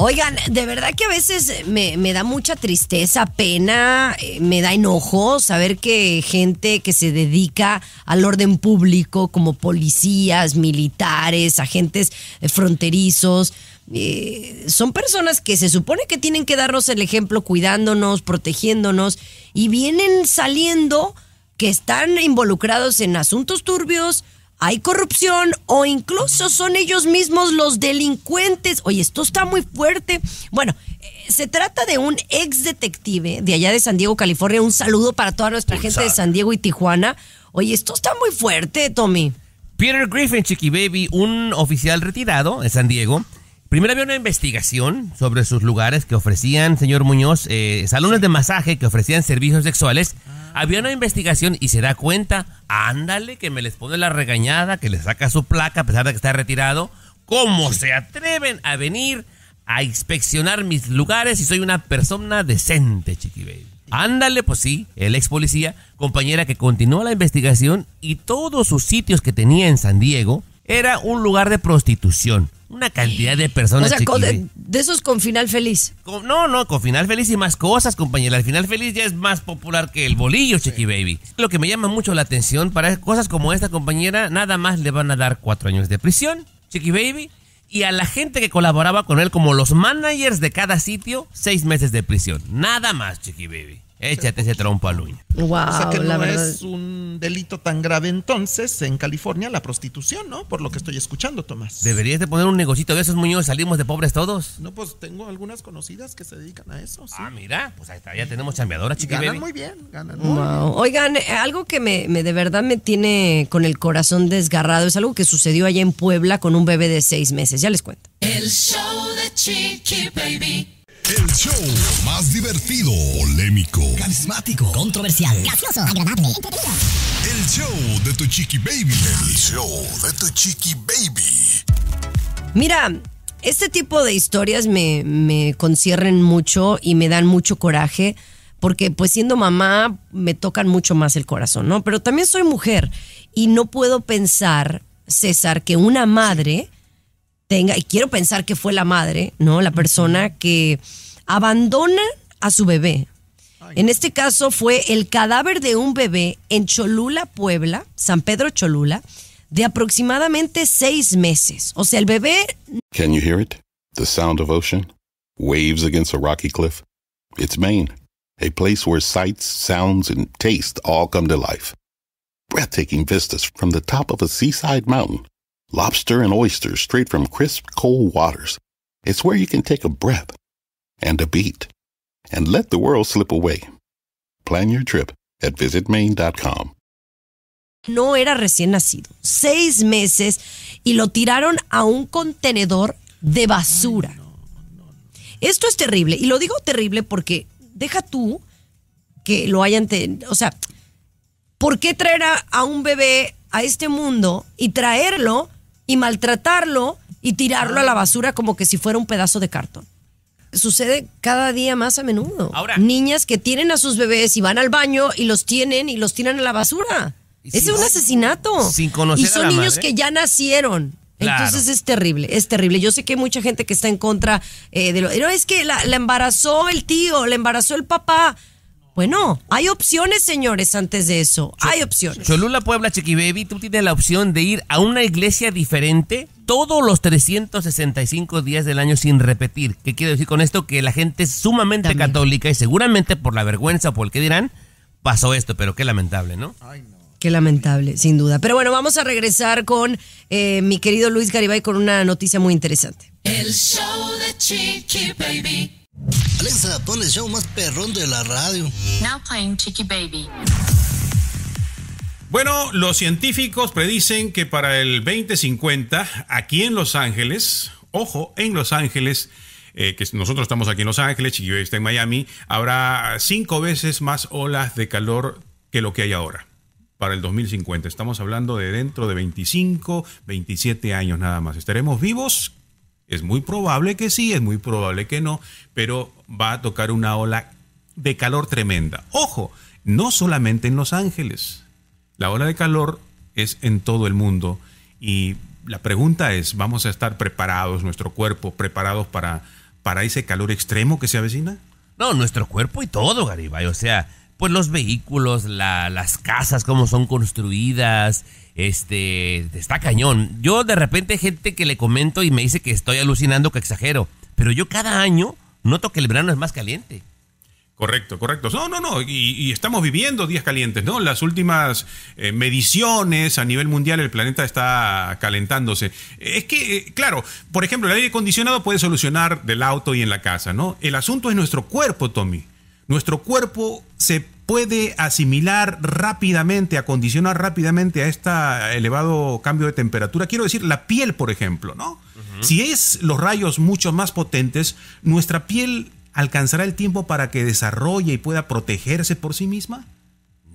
Oigan, de verdad que a veces me, da mucha tristeza, pena, eh, me da enojo saber que gente que se dedica al orden público, como policías, militares, agentes eh, fronterizos, eh, son personas que se supone que tienen que darnos el ejemplo cuidándonos, protegiéndonos, y vienen saliendo que están involucrados en asuntos turbios hay corrupción o incluso son ellos mismos los delincuentes. Oye, esto está muy fuerte. Bueno, eh, se trata de un ex detective de allá de San Diego, California. Un saludo para toda nuestra gente de San Diego y Tijuana. Oye, esto está muy fuerte, Tommy. Peter Griffin, Chiqui Baby, un oficial retirado de San Diego, Primero había una investigación sobre sus lugares que ofrecían, señor Muñoz, eh, salones de masaje que ofrecían servicios sexuales. Ah. Había una investigación y se da cuenta, ándale, que me les pone la regañada, que les saca su placa a pesar de que está retirado. ¿Cómo se atreven a venir a inspeccionar mis lugares si soy una persona decente, Chiqui Ándale, pues sí, el ex policía, compañera que continuó la investigación y todos sus sitios que tenía en San Diego era un lugar de prostitución una cantidad de personas. O sea, de, esos con final feliz. no, no, con final feliz y más cosas, compañera. El final feliz ya es más popular que el bolillo, Chiqui Baby. Lo que me llama mucho la atención para cosas como esta, compañera, nada más le van a dar cuatro años de prisión, Chiqui Baby. Y a la gente que colaboraba con él, como los managers de cada sitio, seis meses de prisión. Nada más, Chiqui Baby. Échate ese trompo al Wow, o sea que no es un delito tan grave entonces en California la prostitución, ¿no? Por lo que estoy escuchando, Tomás. Deberías de poner un negocito de esos, muñones salimos de pobres todos. No, pues tengo algunas conocidas que se dedican a eso. Ah, mira, pues ahí tenemos chambeadora. chica. Ganan muy bien, Oigan, eh, algo que me, de verdad me tiene con el corazón desgarrado es algo que sucedió allá en Puebla con un bebé de seis meses. Ya les cuento. El show de Chiqui Baby. El show más divertido, polémico, carismático, controversial, gracioso, agradable, El show de tu chiqui baby. El show de tu chiqui baby. Mira, este tipo de historias me, me concierren mucho y me dan mucho coraje porque pues siendo mamá me tocan mucho más el corazón, ¿no? Pero también soy mujer y no puedo pensar, César, que una madre tenga, y quiero pensar que fue la madre, ¿no? La persona que abandona a su bebé. En este caso fue el cadáver de un bebé en Cholula, Puebla, San Pedro Cholula, de aproximadamente seis meses. O sea, el bebé. Can you hear it? The sound of ocean, waves against a rocky cliff. It's Maine, a place where sights, sounds, and taste all come to life. Breathtaking vistas from the top of a seaside mountain lobster and oysters straight from crisp, cold waters. It's where you can take a breath and a beat and let the world slip away. Plan your trip at visitmaine.com. No era recién nacido, seis meses y lo tiraron a un contenedor de basura. Esto es terrible y lo digo terrible porque deja tú que lo hayan, o sea, ¿por qué traer a, a un bebé a este mundo y traerlo y maltratarlo y tirarlo a la ah. basura como que si fuera un pedazo de cartón. Sucede cada día más a menudo. Ahora. Niñas que tienen a sus bebés y van al baño y los tienen y los tiran a la basura. Ese es un asesinato. Sin conocer y son niños que ya nacieron. Entonces es terrible, es terrible. Yo sé que hay mucha gente que está en contra eh, de lo. No, es que la, la embarazó el tío, la embarazó el papá. Bueno, hay opciones, señores, antes de eso. hay opciones. Cholula, Puebla, Chiqui Baby, tú tienes la opción de ir a una iglesia diferente todos los 365 días del año sin repetir. ¿Qué quiero decir con esto? Que la gente es sumamente católica y seguramente por la vergüenza o por el que dirán, pasó esto, pero qué lamentable, ¿no? Qué lamentable, sin duda. Pero bueno, vamos a regresar con eh, mi querido Luis Garibay con una noticia muy interesante. El show de Chiqui Baby. Alexa, pon show más perrón de la radio. Now Baby. Bueno, los científicos predicen que para el 2050, aquí en Los Ángeles, ojo, en Los Ángeles, eh, que nosotros estamos aquí en Los Ángeles, y Baby está en Miami, habrá cinco veces más olas de calor que lo que hay ahora para el 2050. Estamos hablando de dentro de 25, 27 años nada más. ¿Estaremos vivos? Es muy probable que sí, es muy probable que no, pero va a tocar una ola de calor tremenda. Ojo, no solamente en Los Ángeles. La ola de calor es en todo el mundo y la pregunta es, ¿vamos a estar preparados, nuestro cuerpo, preparados para, para ese calor extremo que se avecina? No, nuestro cuerpo y todo, Garibay. O sea, pues los vehículos, las casas, cómo son construidas, este, está cañón. Yo de repente gente que le comento y me dice que estoy alucinando, que exagero. Pero yo cada año noto que el verano es más caliente. Correcto, correcto. No, no, no. Y, estamos viviendo días calientes, ¿no? Las últimas eh, mediciones a nivel mundial, el planeta está calentándose. Es que, eh, claro, por ejemplo, el aire acondicionado puede solucionar del auto y en la casa, ¿no? El asunto es nuestro cuerpo, Tommy. Nuestro cuerpo se puede asimilar rápidamente, acondicionar rápidamente a este elevado cambio de temperatura. Quiero decir, la piel, por ejemplo, ¿no? Si es los rayos mucho más potentes, nuestra piel alcanzará el tiempo para que desarrolle y pueda protegerse por sí misma.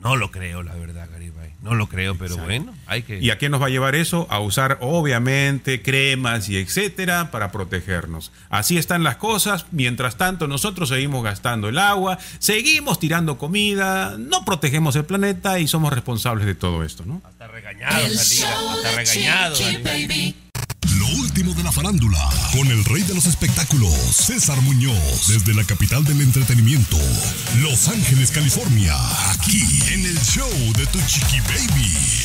No lo creo, la verdad, Garibay. No lo creo, pero bueno, hay que. ¿Y a qué nos va a llevar eso? A usar, obviamente, cremas y etcétera para protegernos. Así están las cosas. Mientras tanto, nosotros seguimos gastando el agua, seguimos tirando comida, no protegemos el planeta y somos responsables de todo esto, ¿no? Hasta regañados, hasta regañados. Lo último de la farándula, con el rey de los espectáculos, César Muñoz, desde la capital del entretenimiento, Los Ángeles, California, aquí en el show de Tu Chiqui Baby.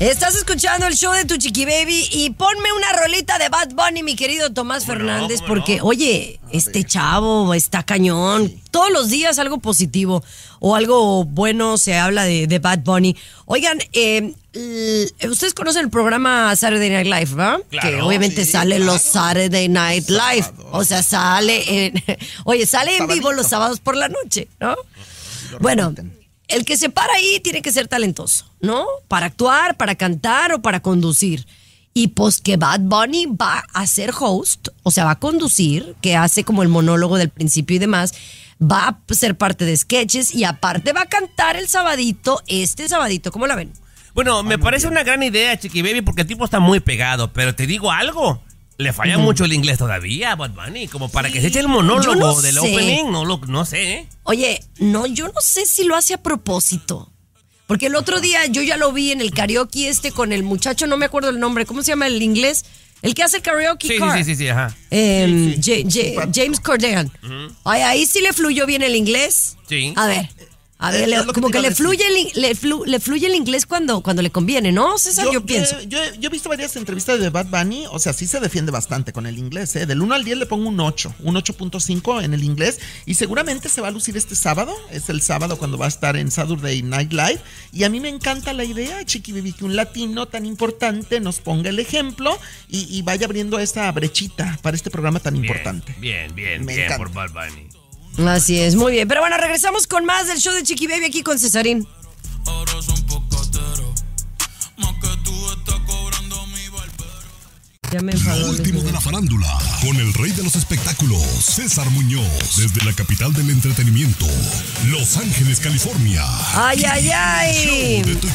Estás escuchando el show de tu chiqui baby y ponme una rolita de Bad Bunny, mi querido Tomás Fernández, porque, oye, este chavo está cañón. Todos los días algo positivo o algo bueno se habla de, Bad Bunny. Oigan, em, ustedes conocen el programa Saturday Night Live, ¿verdad? que obviamente sale los Saturday Night Live. O sea, sale en. Oye, sale en vivo los sábados por la noche, ¿no? bueno el que se para ahí tiene que ser talentoso, ¿no? Para actuar, para cantar o para conducir. Y pues que Bad Bunny va a ser host, o sea, va a conducir, que hace como el monólogo del principio y demás, va a ser parte de sketches y aparte va a cantar el sabadito, este sabadito, ¿cómo la ven? Bueno, me parece una gran idea, Chiqui Baby, porque el tipo está muy pegado, pero te digo algo, le falla mucho el inglés todavía, Bad Bunny, como para que se eche el monólogo no del opening, no lo sé. Oye, no, yo no sé si lo hace a propósito. Porque el otro día yo ya lo vi en el karaoke este con el muchacho, no me acuerdo el nombre, ¿cómo se llama el inglés? El que hace el karaoke Sí, sí, sí, ajá. Em, James Cordean. Ay, ahí sí le fluyó bien el inglés. Sí. A ver. A ver, eh, como que, le fluye, el, le, fluye el inglés cuando, cuando le conviene, ¿no, César? Yo, pienso. Yo, he visto varias entrevistas de Bad Bunny, o sea, sí se defiende bastante con el inglés, ¿eh? Del 1 al 10 le pongo un 8, un 8.5 en el inglés, y seguramente se va a lucir este sábado, es el sábado cuando va a estar en Saturday Night Live, y a mí me encanta la idea, Chiqui que un latino tan importante nos ponga el ejemplo y, vaya abriendo esa brechita para este programa tan importante. Bien, bien, bien por Bad Bunny. Así es, muy bien. Pero bueno, regresamos con más del show de Chiqui Baby aquí con Cesarín. Lo último de la farándula, con el rey de los espectáculos, César Muñoz, desde la capital del entretenimiento, Los Ángeles, California. ¡Ay, ay, ay! de tu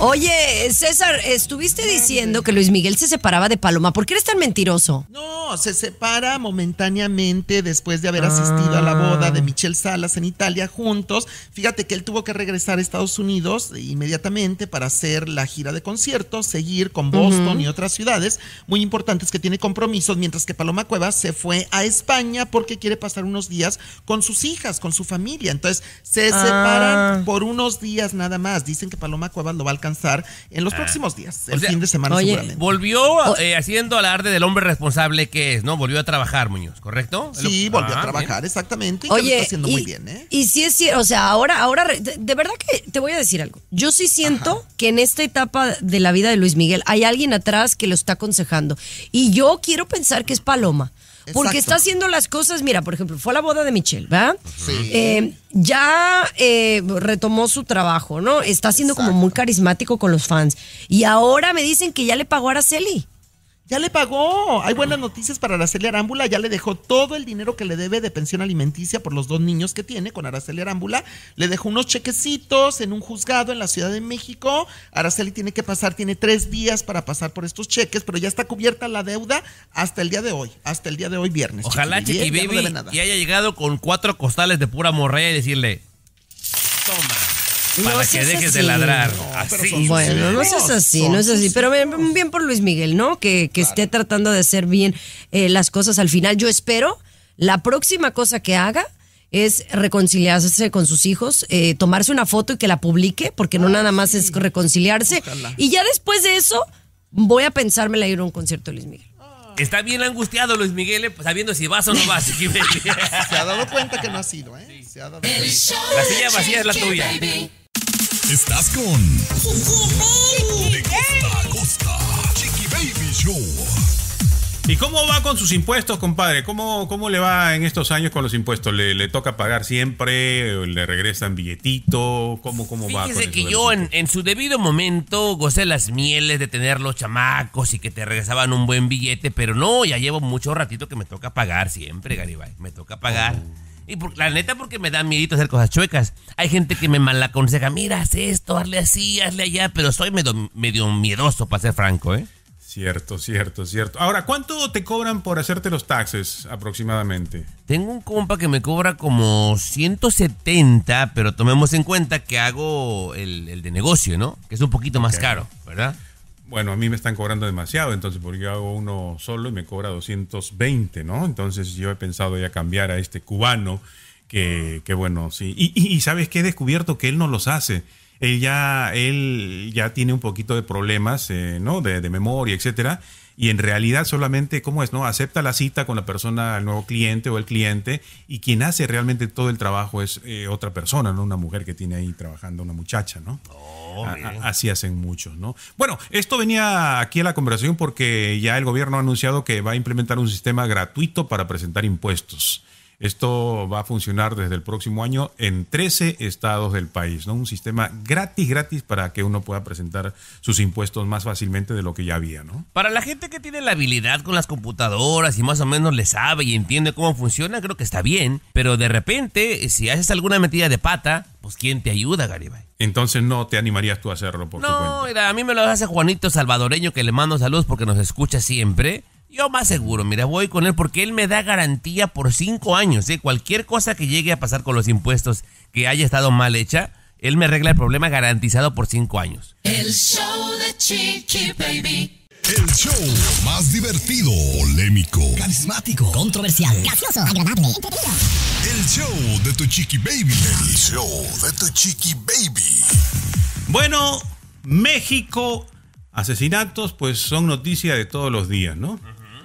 Oye, César, estuviste diciendo que Luis Miguel se separaba de Paloma. ¿Por qué eres tan mentiroso? No, se separa momentáneamente después de haber ah. asistido a la boda de Michelle Salas en Italia juntos. Fíjate que él tuvo que regresar a Estados Unidos inmediatamente para hacer la gira de conciertos, seguir con Boston y otros otras ciudades muy importantes que tiene compromisos, mientras que Paloma Cuevas se fue a España porque quiere pasar unos días con sus hijas, con su familia. Entonces se ah. separan por unos días nada más. Dicen que Paloma Cuevas lo va a alcanzar en los ah. próximos días, el fin de semana oye, Volvió eh, haciendo alarde del hombre responsable que es, ¿no? Volvió a trabajar, Muñoz, ¿correcto? Sí, volvió a ah, trabajar, exactamente. Oye, está haciendo y, muy bien, ¿eh? Y sí es o sea, ahora, ahora, de, verdad que te voy a decir algo. Yo sí siento que en esta etapa de la vida de Luis Miguel hay alguien atrás que lo está aconsejando. Y yo quiero pensar que es Paloma. Porque está haciendo las cosas, mira, por ejemplo, fue la boda de Michelle, ¿verdad? Sí. Eh, ya eh, retomó su trabajo, ¿no? Está siendo como muy carismático con los fans. Y ahora me dicen que ya le pagó a Araceli. Ya le pagó. Hay buenas noticias para Araceli Arámbula. Ya le dejó todo el dinero que le debe de pensión alimenticia por los dos niños que tiene con Araceli Arámbula. Le dejó unos chequecitos en un juzgado en la Ciudad de México. Araceli tiene que pasar, tiene tres días para pasar por estos cheques, pero ya está cubierta la deuda hasta el día de hoy, hasta el día de hoy viernes. Ojalá Chiqui, Baby y haya llegado con cuatro costales de pura morrea y decirle, toma para que dejes de ladrar. bueno, no es así, no es así. Pero bien, por Luis Miguel, ¿no? Que, esté tratando de hacer bien eh, las cosas al final. Yo espero la próxima cosa que haga es reconciliarse con sus hijos, eh, tomarse una foto y que la publique, porque no ah, nada más es reconciliarse. Y ya después de eso, voy a pensármela ir a un concierto de Luis Miguel. Está bien angustiado Luis Miguel, eh, pues, sabiendo si vas o no vas. Se ha dado cuenta que no ha sido, ¿eh? Se ha dado La silla vacía es la tuya. Estás con Chiqui Baby. costa costa. Baby Show. ¿Y cómo va con sus impuestos, compadre? ¿Cómo, cómo le va en estos años con los impuestos? ¿Le, toca pagar siempre? ¿Le regresan billetito? ¿Cómo, cómo va? Fíjese que yo en, su debido momento gocé las mieles de tener los chamacos y que te regresaban un buen billete, pero no, ya llevo mucho ratito que me toca pagar siempre, Garibay. Me toca pagar. Oh. Y la neta, porque me da miedo hacer cosas chuecas. Hay gente que me mal aconseja, mira, haz esto, hazle así, hazle allá, pero soy medio, miedoso, para ser franco, ¿eh? Cierto, cierto, cierto. Ahora, ¿cuánto te cobran por hacerte los taxes aproximadamente? Tengo un compa que me cobra como 170, pero tomemos en cuenta que hago el, de negocio, ¿no? Que es un poquito más caro, ¿verdad? bueno, a mí me están cobrando demasiado, entonces, porque yo hago uno solo y me cobra 220, ¿no? Entonces yo he pensado ya cambiar a este cubano, que, que bueno, sí. Y, ¿sabes que He descubierto que él no los hace. Él ya, él ya tiene un poquito de problemas, eh, ¿no? De, de memoria, etcétera y en realidad solamente, ¿cómo es? no Acepta la cita con la persona, el nuevo cliente o el cliente, y quien hace realmente todo el trabajo es eh, otra persona, no una mujer que tiene ahí trabajando, una muchacha, ¿no? Oh, así hacen muchos, ¿no? Bueno, esto venía aquí a la conversación porque ya el gobierno ha anunciado que va a implementar un sistema gratuito para presentar impuestos. Esto va a funcionar desde el próximo año en 13 estados del país, ¿no? Un sistema gratis, gratis para que uno pueda presentar sus impuestos más fácilmente de lo que ya había, ¿no? Para la gente que tiene la habilidad con las computadoras y más o menos le sabe y entiende cómo funciona, creo que está bien, pero de repente, eh, si haces alguna metida de pata, pues ¿quién te ayuda, Garibay? Entonces no te animarías tú a hacerlo por no, tu cuenta. a mí me lo hace Juanito Salvadoreño, que le mando saludos porque nos escucha siempre. Yo más seguro, mira, voy con él porque él me da garantía por cinco años. ¿eh? Cualquier cosa que llegue a pasar con los impuestos que haya estado mal hecha, él me arregla el problema garantizado por cinco años. El show de Chiqui Baby. El show más divertido, polémico, carismático, controversial, gracioso, agradable, El show de tu Chiqui Baby. El show de tu Chiqui Baby. Bueno, México asesinatos pues son noticia de todos los días, ¿no?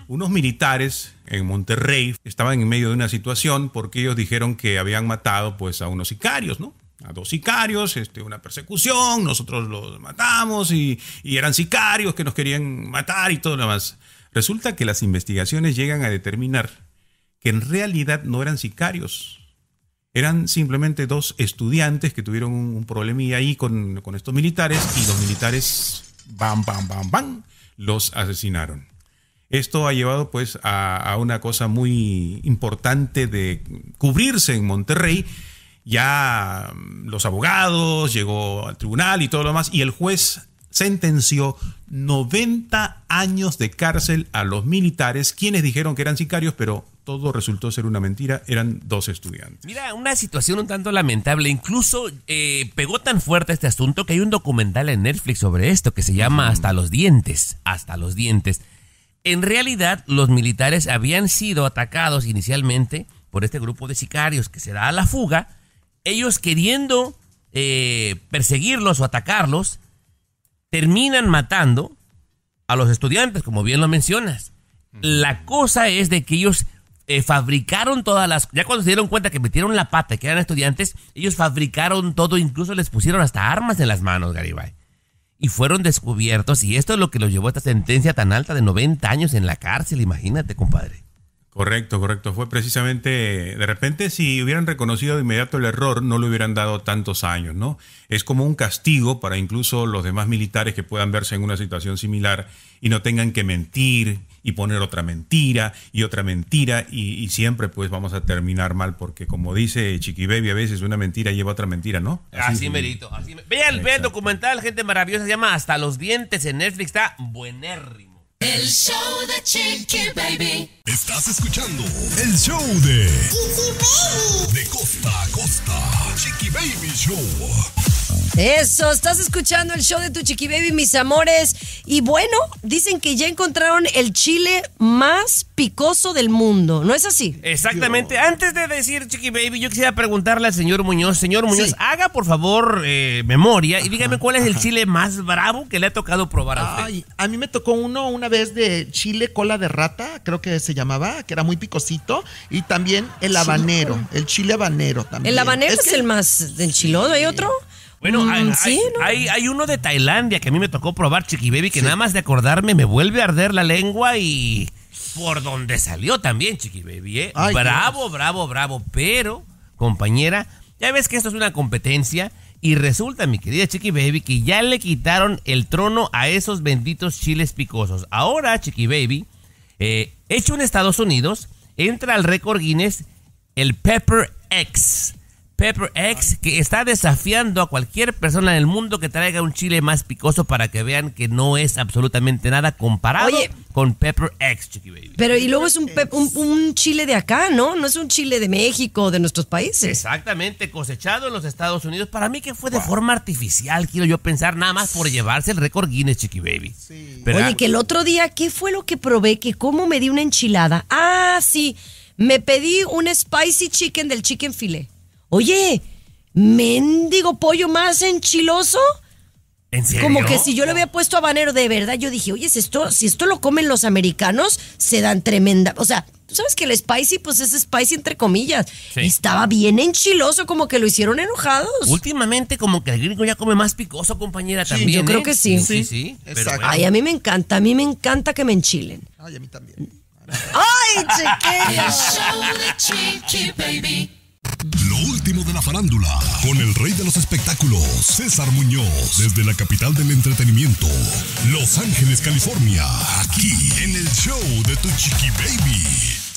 Unos militares en Monterrey estaban en medio de una situación porque ellos dijeron que habían matado pues a unos sicarios, ¿no? A dos sicarios, este, una persecución, nosotros los matamos y, eran sicarios que nos querían matar y todo lo demás. Resulta que las investigaciones llegan a determinar que en realidad no eran sicarios, eran simplemente dos estudiantes que tuvieron un, problemilla ahí con, con estos militares y los militares, bam, bam, bam, bam, los asesinaron. Esto ha llevado pues a, una cosa muy importante de cubrirse en Monterrey. Ya mm, los abogados, llegó al tribunal y todo lo demás, y el juez sentenció 90 años de cárcel a los militares, quienes dijeron que eran sicarios, pero todo resultó ser una mentira, eran dos estudiantes. Mira, una situación un tanto lamentable, incluso eh, pegó tan fuerte este asunto que hay un documental en Netflix sobre esto que se llama Hasta los dientes, hasta los dientes. En realidad, los militares habían sido atacados inicialmente por este grupo de sicarios que se da a la fuga. Ellos queriendo eh, perseguirlos o atacarlos, terminan matando a los estudiantes, como bien lo mencionas. La cosa es de que ellos eh, fabricaron todas las... Ya cuando se dieron cuenta que metieron la pata, que eran estudiantes, ellos fabricaron todo, incluso les pusieron hasta armas en las manos, Garibay y fueron descubiertos y esto es lo que los llevó a esta sentencia tan alta de 90 años en la cárcel, imagínate, compadre. Correcto, correcto. Fue precisamente, de repente si hubieran reconocido de inmediato el error, no le hubieran dado tantos años, ¿no? Es como un castigo para incluso los demás militares que puedan verse en una situación similar y no tengan que mentir y poner otra mentira y otra mentira y, siempre pues vamos a terminar mal porque como dice Chiqui Baby a veces una mentira lleva otra mentira, ¿no? Así, merito, así me... Vean, el documental, gente maravillosa, se llama Hasta los dientes en Netflix, está buenérrimo. El show de Chiqui Baby. Estás escuchando el show de Chiqui Baby. De costa a costa, Chiqui Baby Show. Eso, estás escuchando el show de Tu Chiqui Baby, mis amores. Y bueno, dicen que ya encontraron el chile más picoso del mundo, ¿no es así? Exactamente. Antes de decir Chiqui Baby, yo quisiera preguntarle al señor Muñoz. Señor Muñoz, haga por favor eh, memoria y dígame cuál es el chile más bravo que le ha tocado probar a Ay, a mí me tocó uno una vez de chile cola de rata, creo que se llamaba, que era muy picosito. Y también el habanero, el chile habanero también. El habanero es, el más del chilodo, ¿hay otro? Bueno, mm, hay, hay, uno de Tailandia que a mí me tocó probar, Chiqui Baby, que nada más de acordarme me vuelve a arder la lengua y por donde salió también, Chiqui Baby, ¿eh? bravo, bravo, bravo. Pero, compañera, ya ves que esto es una competencia y resulta, mi querida Chiqui Baby, que ya le quitaron el trono a esos benditos chiles picosos. Ahora, Chiqui Baby, eh, hecho en Estados Unidos, entra al récord Guinness el Pepper X Pepper X, que está desafiando a cualquier persona en el mundo que traiga un chile más picoso para que vean que no es absolutamente nada comparado con Pepper X, Chiqui Baby. Pero y luego es un, chile de acá, ¿no? No es un chile de México, de nuestros países. Exactamente, cosechado en los Estados Unidos. Para mí que fue de forma artificial, quiero yo pensar, nada más por llevarse el récord Guinness, Chiqui Baby. Oye, que el otro día, ¿qué fue lo que probé? Que cómo me di una enchilada. Ah, sí. Me pedí un spicy chicken del chicken filet oye, mendigo pollo más enchiloso. ¿En serio? Como que si yo lo había puesto habanero de verdad, yo dije, oye, si esto, si esto lo comen los americanos, se dan tremenda. O sea, tú sabes que el spicy, pues es spicy entre comillas. Estaba bien enchiloso, como que lo hicieron enojados. Últimamente, como que el gringo ya come más picoso, compañera, también. Yo ¿eh? creo que sí. Sí, sí. Ay, a mí me encanta, a mí me encanta que me enchilen. Ay, a mí también. ¡Ay, baby! Lo último de la farándula, con el rey de los espectáculos, César Muñoz, desde la capital del entretenimiento, Los Ángeles, California, aquí en el show de Tu Chiqui Baby.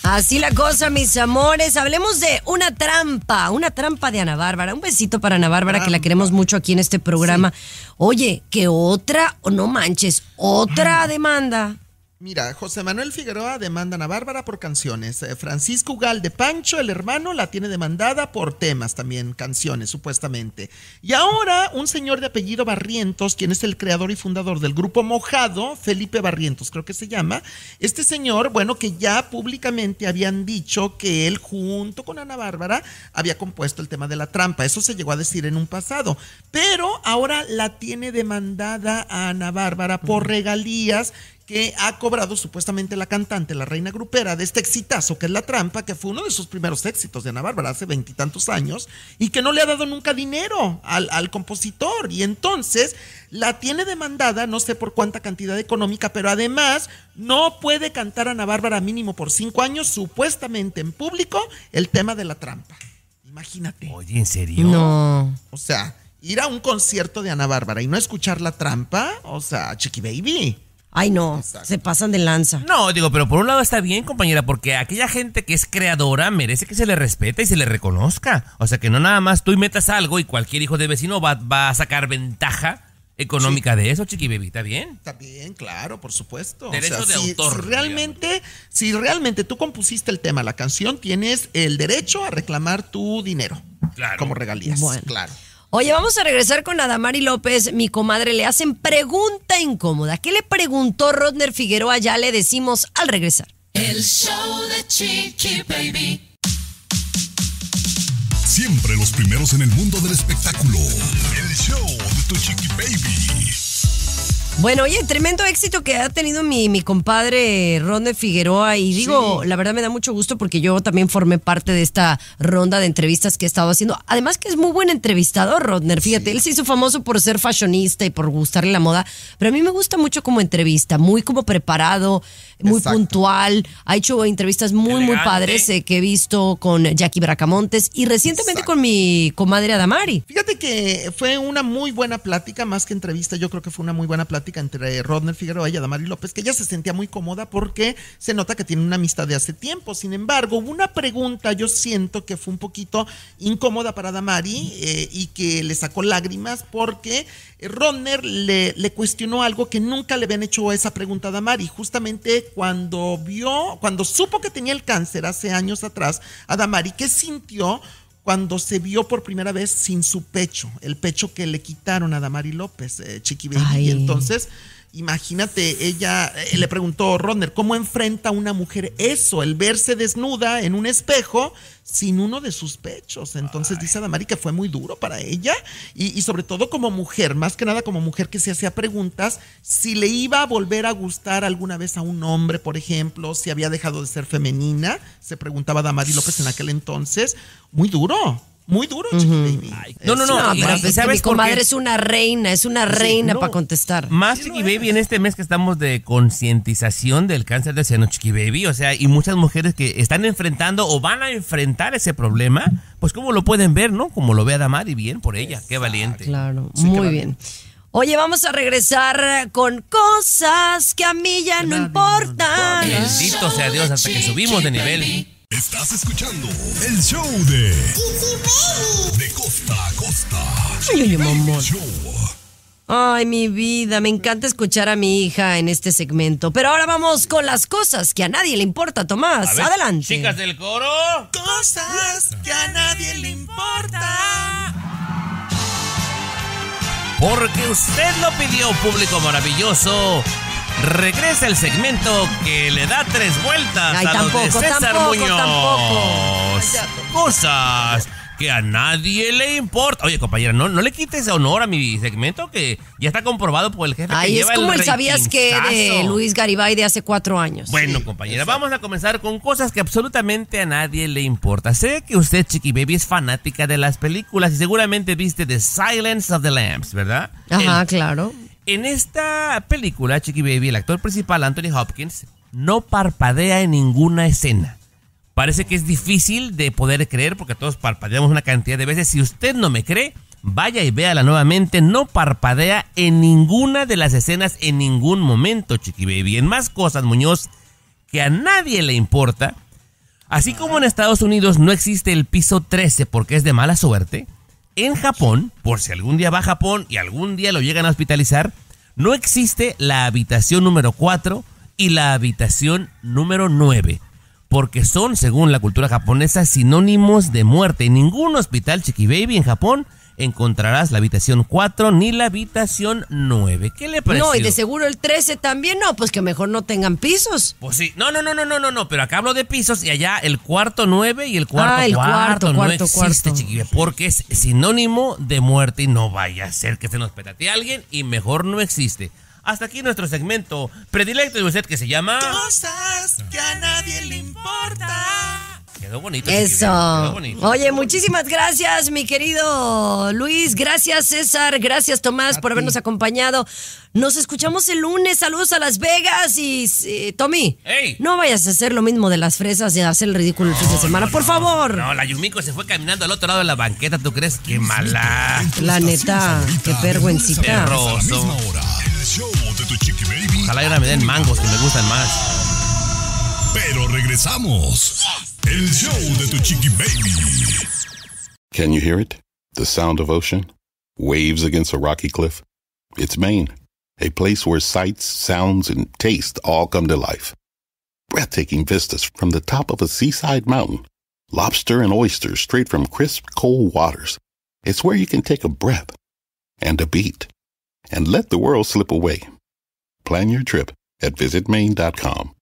Así la cosa, mis amores. Hablemos de una trampa, una trampa de Ana Bárbara. Un besito para Ana Bárbara, que la queremos mucho aquí en este programa. Oye, que otra, no manches, otra demanda Mira, José Manuel Figueroa demanda a Ana Bárbara por canciones. Eh, Francisco Ugal de Pancho, el hermano, la tiene demandada por temas también, canciones, supuestamente. Y ahora, un señor de apellido Barrientos, quien es el creador y fundador del grupo Mojado, Felipe Barrientos, creo que se llama. Este señor, bueno, que ya públicamente habían dicho que él, junto con Ana Bárbara, había compuesto el tema de la trampa. Eso se llegó a decir en un pasado. Pero ahora la tiene demandada a Ana Bárbara por regalías que ha cobrado supuestamente la cantante, la reina grupera de este exitazo que es La Trampa, que fue uno de sus primeros éxitos de Ana Bárbara hace veintitantos años y que no le ha dado nunca dinero al, compositor. Y entonces la tiene demandada, no sé por cuánta cantidad económica, pero además no puede cantar Ana Bárbara mínimo por cinco años, supuestamente en público, el tema de La Trampa. Imagínate. Oye, ¿en serio? No. O sea, ir a un concierto de Ana Bárbara y no escuchar La Trampa, o sea, Chiqui Baby. Ay, no, se pasan de lanza. No, digo, pero por un lado está bien, compañera, porque aquella gente que es creadora merece que se le respete y se le reconozca. O sea, que no nada más tú metas algo y cualquier hijo de vecino va, a sacar ventaja económica de eso, Chiqui Baby, ¿está bien? Está bien, claro, por supuesto. Derecho de autor. Si realmente, si realmente tú compusiste el tema, la canción, tienes el derecho a reclamar tu dinero. Como regalías. Claro. Oye, vamos a regresar con Adamari López, mi comadre. Le hacen pregunta incómoda. ¿Qué le preguntó Rodner Figueroa? Ya le decimos al regresar. El show de Chiqui Baby. Siempre los primeros en el mundo del espectáculo. El show de tu Chiqui Baby. Bueno, oye, tremendo éxito que ha tenido mi, compadre de Figueroa y digo, la verdad me da mucho gusto porque yo también formé parte de esta ronda de entrevistas que he estado haciendo. Además que es muy buen entrevistador, Rodner. Fíjate, él se hizo famoso por ser fashionista y por gustarle la moda, pero a mí me gusta mucho como entrevista, muy como preparado, muy puntual. Ha hecho entrevistas muy, muy padres eh, que he visto con Jackie Bracamontes y recientemente con mi comadre Adamari. Fíjate que fue una muy buena plática, más que entrevista, yo creo que fue una muy buena plática entre Rodner Figueroa y Adamari López, que ella se sentía muy cómoda porque se nota que tiene una amistad de hace tiempo. Sin embargo, hubo una pregunta, yo siento que fue un poquito incómoda para Adamari eh, y que le sacó lágrimas porque Rodner le, le cuestionó algo que nunca le habían hecho esa pregunta a Adamari. Justamente cuando vio, cuando supo que tenía el cáncer hace años atrás, Adamari, ¿qué sintió? cuando se vio por primera vez sin su pecho, el pecho que le quitaron a Damari López, eh, Chiqui Y entonces imagínate, ella eh, le preguntó Rodner, ¿cómo enfrenta una mujer eso? El verse desnuda en un espejo sin uno de sus pechos. Entonces dice Adamari que fue muy duro para ella y, sobre todo como mujer, más que nada como mujer que se hacía preguntas si le iba a volver a gustar alguna vez a un hombre, por ejemplo, si había dejado de ser femenina, se preguntaba Adamari López en aquel entonces. Muy duro. Muy duro, Chiqui Baby. no, no, no. ¿sabes mi comadre es una reina, es una reina para contestar. Más sí, Baby en este mes que estamos de concientización del cáncer de seno, Chiqui Baby. O sea, y muchas mujeres que están enfrentando o van a enfrentar ese problema, pues como lo pueden ver, ¿no? Como lo ve y bien por ella. qué valiente. Claro, muy bien. Oye, vamos a regresar con cosas que a mí ya no importan. Bendito sea Dios hasta que subimos de nivel. Estás escuchando el show de De costa a costa. Ay, Ay, mi vida, me encanta escuchar a mi hija en este segmento. Pero ahora vamos con las cosas que a nadie le importa, Tomás. Adelante. Chicas del coro. Cosas que a nadie le importa. Porque usted lo pidió, público maravilloso regresa el segmento que le da tres vueltas a César tampoco, Muñoz. Tampoco. Cosas que a nadie le importa. Oye, compañera, no, no le quites honor a mi segmento que ya está comprobado por el jefe. Ay, es como el, sabías que de Luis Garibay de hace cuatro años. Bueno, compañera, vamos a comenzar con cosas que absolutamente a nadie le importa. Sé que usted, Chiqui Baby, es fanática de las películas y seguramente viste The Silence of the Lambs, ¿verdad? Ajá, claro. En esta película, Chiqui Baby, el actor principal, Anthony Hopkins, no parpadea en ninguna escena. Parece que es difícil de poder creer porque todos parpadeamos una cantidad de veces. Si usted no me cree, vaya y véala nuevamente. No parpadea en ninguna de las escenas en ningún momento, Chiqui Baby. En más cosas, Muñoz, que a nadie le importa. Así como en Estados Unidos no existe el piso 13 porque es de mala suerte, en Japón, por si algún día va a Japón y algún día lo llegan a hospitalizar, no existe la habitación número 4 y la habitación número 9, porque son, según la cultura japonesa, sinónimos de muerte. En ningún hospital Chiqui en Japón encontrarás la habitación 4 ni la habitación 9. ¿Qué le parece? No, y de seguro el 13 también, no, pues que mejor no tengan pisos. Pues sí, no, no, no, no, no, no, no, pero acá hablo de pisos y allá el cuarto 9 y el cuarto ah, el cuarto, cuarto, no existe, porque es sinónimo de muerte y no vaya a ser que se nos petate a alguien y mejor no existe. Hasta aquí nuestro segmento predilecto de usted que se llama Cosas que a nadie le importa. Eso. Oye, muchísimas gracias, mi querido Luis. Gracias, César. Gracias, Tomás, por habernos acompañado. Nos escuchamos el lunes. Saludos a Las Vegas. Y, eh, Tommy, no vayas a hacer lo mismo de las fresas y a hacer el ridículo el fin de semana, por favor. No, la Yumiko se fue caminando al otro lado de la banqueta. ¿Tú crees? Qué mala. La neta, qué vergüencita. Ojalá ahora me den mangos que me gustan más. pero regresamos. El show de tu chiqui baby. Can you hear it? The sound of ocean? Waves against a rocky cliff? It's Maine, a place where sights, sounds, and taste all come to life. Breathtaking vistas from the top of a seaside mountain, lobster and oysters straight from crisp, cold waters. It's where you can take a breath and a beat and let the world slip away. Plan your trip at visitmaine.com.